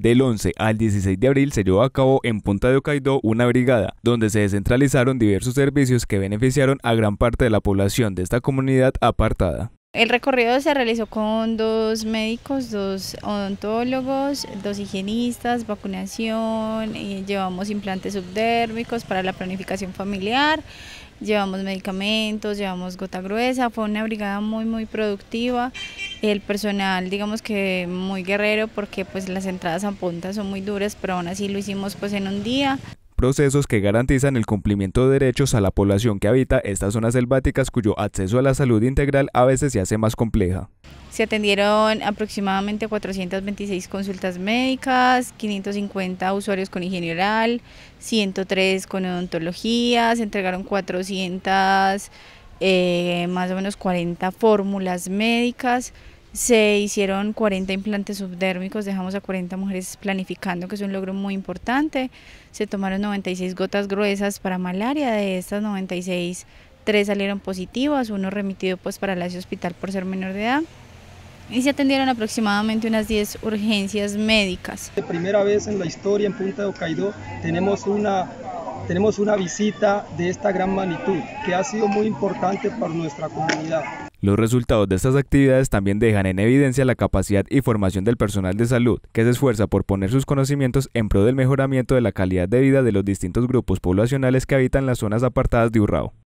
Del 11 al 16 de abril se llevó a cabo en Punta de Ocaidó una brigada, donde se descentralizaron diversos servicios que beneficiaron a gran parte de la población de esta comunidad apartada. El recorrido se realizó con dos médicos, dos odontólogos, dos higienistas, vacunación, llevamos implantes subdérmicos para la planificación familiar, llevamos medicamentos, llevamos gota gruesa, fue una brigada muy muy productiva el personal digamos que muy guerrero porque pues las entradas a punta son muy duras, pero aún así lo hicimos pues en un día. Procesos que garantizan el cumplimiento de derechos a la población que habita estas zonas selváticas cuyo acceso a la salud integral a veces se hace más compleja. Se atendieron aproximadamente 426 consultas médicas, 550 usuarios con higiene oral, 103 con odontología, se entregaron 400, eh, más o menos 40 fórmulas médicas, se hicieron 40 implantes subdérmicos, dejamos a 40 mujeres planificando, que es un logro muy importante. Se tomaron 96 gotas gruesas para malaria, de estas 96, 3 salieron positivas, uno remitido pues para el hospital por ser menor de edad. Y se atendieron aproximadamente unas 10 urgencias médicas. De primera vez en la historia en Punta de Ocaidó tenemos tenemos una visita de esta gran magnitud que ha sido muy importante para nuestra comunidad. Los resultados de estas actividades también dejan en evidencia la capacidad y formación del personal de salud, que se esfuerza por poner sus conocimientos en pro del mejoramiento de la calidad de vida de los distintos grupos poblacionales que habitan las zonas apartadas de Urrao.